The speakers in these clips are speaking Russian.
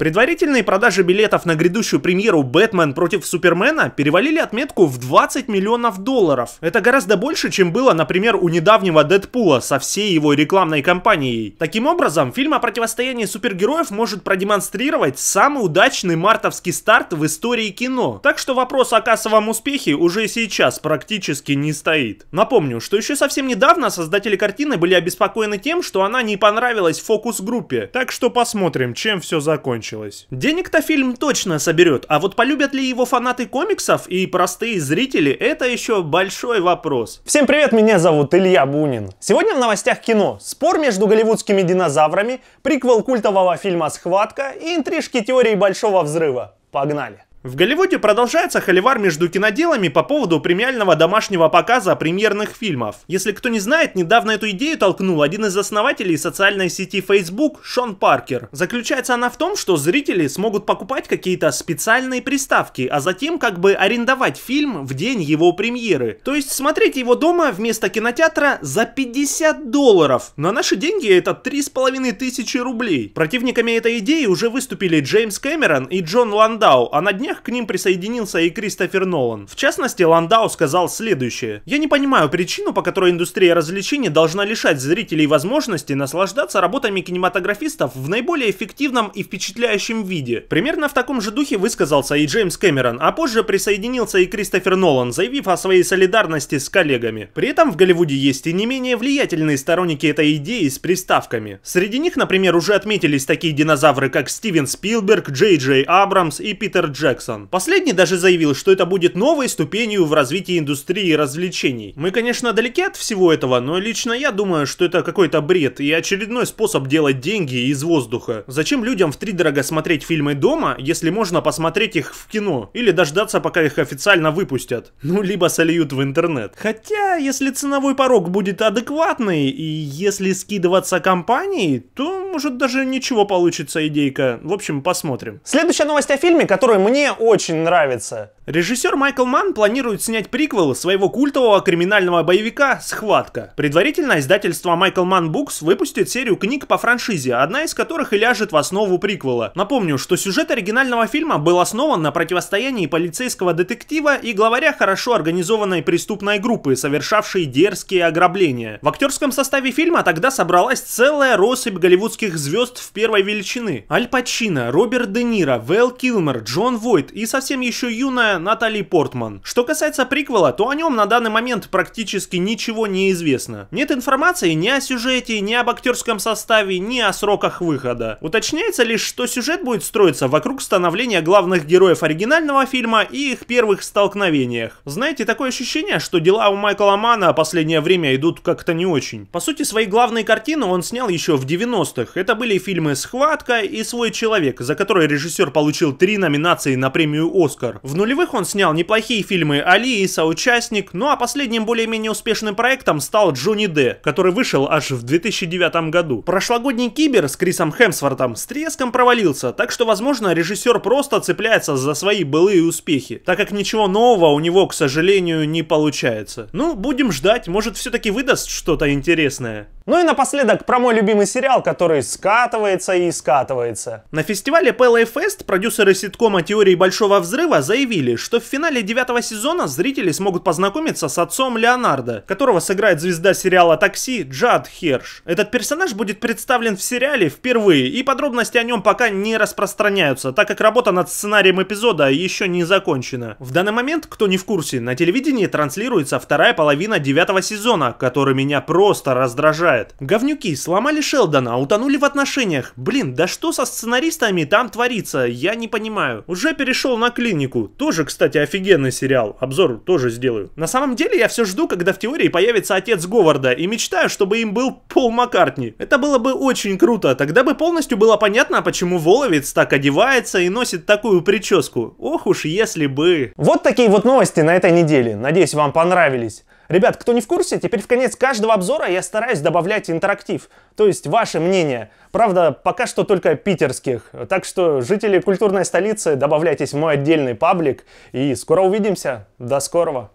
Предварительные продажи билетов на грядущую премьеру «Бэтмен против Супермена» перевалили отметку в 20 миллионов долларов. Это гораздо больше, чем было, например, у недавнего Дэдпула со всей его рекламной кампанией. Таким образом, фильм о противостоянии супергероев может продемонстрировать самый удачный мартовский старт в истории кино. Так что вопрос о кассовом успехе уже сейчас практически не стоит. Напомню, что еще совсем недавно создатели картины были обеспокоены тем, что она не понравилась фокус-группе. Так что посмотрим, чем все закончится закончилось. Денег-то фильм точно соберет, а вот полюбят ли его фанаты комиксов и простые зрители, это еще большой вопрос. Всем привет, меня зовут Илья Бунин. Сегодня в новостях кино. Спор между голливудскими динозаврами, приквел культового фильма «Схватка» и интрижки теории Большого Взрыва. Погнали! В Голливуде продолжается холивар между киноделами по поводу премиального домашнего показа премьерных фильмов. Если кто не знает, недавно эту идею толкнул один из основателей социальной сети Facebook Шон Паркер. Заключается она в том, что зрители смогут покупать какие-то специальные приставки, а затем как бы арендовать фильм в день его премьеры. То есть смотреть его дома вместо кинотеатра за 50 долларов. На наши деньги это 3,5 тысячи рублей. Противниками этой идеи уже выступили Джеймс Кэмерон и Джон Ландау, а на днях к ним присоединился и Кристофер Нолан. В частности, Ландау сказал следующее. «Я не понимаю причину, по которой индустрия развлечений должна лишать зрителей возможности наслаждаться работами кинематографистов в наиболее эффективном и впечатляющем виде». Примерно в таком же духе высказался и Джеймс Кэмерон, а позже присоединился и Кристофер Нолан, заявив о своей солидарности с коллегами. При этом в Голливуде есть и не менее влиятельные сторонники этой идеи с приставками. Среди них, например, уже отметились такие динозавры, как Стивен Спилберг, Джей Джей Абрамс и Питер Джек. Джексон. Последний даже заявил, что это будет новой ступенью в развитии индустрии развлечений. Мы, конечно, далеки от всего этого, но лично я думаю, что это какой-то бред и очередной способ делать деньги из воздуха. Зачем людям в три дорого смотреть фильмы дома, если можно посмотреть их в кино? Или дождаться, пока их официально выпустят? Ну, либо сольют в интернет. Хотя, если ценовой порог будет адекватный, и если скидываться компанией, то может даже ничего получится идейка. В общем, посмотрим. Следующая новость о фильме, который мне очень нравится. Режиссер Майкл Ман планирует снять приквел своего культового криминального боевика «Схватка». Предварительно издательство Майкл Ман Букс выпустит серию книг по франшизе, одна из которых и ляжет в основу приквела. Напомню, что сюжет оригинального фильма был основан на противостоянии полицейского детектива и главаря хорошо организованной преступной группы, совершавшей дерзкие ограбления. В актерском составе фильма тогда собралась целая россыпь голливудских звезд в первой величины. Аль Пачино, Роберт Де Ниро, Вэл Килмер, Джон Войт, Ллойд и совсем еще юная Натали Портман. Что касается приквела, то о нем на данный момент практически ничего не известно. Нет информации ни о сюжете, ни об актерском составе, ни о сроках выхода. Уточняется лишь, что сюжет будет строиться вокруг становления главных героев оригинального фильма и их первых столкновениях. Знаете, такое ощущение, что дела у Майкла Мана последнее время идут как-то не очень. По сути, свои главные картины он снял еще в 90-х. Это были фильмы «Схватка» и «Свой человек», за который режиссер получил три номинации на премию «Оскар». В нулевых он снял неплохие фильмы «Али» и «Соучастник», ну а последним более-менее успешным проектом стал «Джонни Д», который вышел аж в 2009 году. Прошлогодний «Кибер» с Крисом Хемсвортом с треском провалился, так что, возможно, режиссер просто цепляется за свои былые успехи, так как ничего нового у него, к сожалению, не получается. Ну, будем ждать, может все-таки выдаст что-то интересное. Ну и напоследок про мой любимый сериал, который скатывается и скатывается. На фестивале PLA Fest продюсеры ситкома «Теории Большого Взрыва» заявили, что в финале девятого сезона зрители смогут познакомиться с отцом Леонардо, которого сыграет звезда сериала «Такси» Джад Херш. Этот персонаж будет представлен в сериале впервые, и подробности о нем пока не распространяются, так как работа над сценарием эпизода еще не закончена. В данный момент, кто не в курсе, на телевидении транслируется вторая половина девятого сезона, который меня просто раздражает бывает. Говнюки сломали Шелдона, утонули в отношениях. Блин, да что со сценаристами там творится, я не понимаю. Уже перешел на клинику. Тоже, кстати, офигенный сериал. Обзор тоже сделаю. На самом деле я все жду, когда в теории появится отец Говарда и мечтаю, чтобы им был Пол Маккартни. Это было бы очень круто, тогда бы полностью было понятно, почему Воловец так одевается и носит такую прическу. Ох уж если бы. Вот такие вот новости на этой неделе. Надеюсь, вам понравились. Ребят, кто не в курсе, теперь в конец каждого обзора я стараюсь добавлять интерактив, то есть ваше мнение. Правда, пока что только питерских, так что жители культурной столицы, добавляйтесь в мой отдельный паблик, и скоро увидимся. До скорого.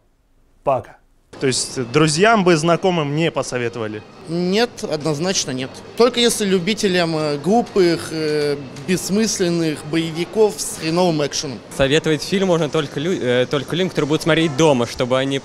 Пока. То есть друзьям бы, знакомым не посоветовали? Нет, однозначно нет. Только если любителям э, глупых, э, бессмысленных боевиков с хреновым экшеном. Советовать фильм можно только, лю э, только людям, которые будут смотреть дома, чтобы они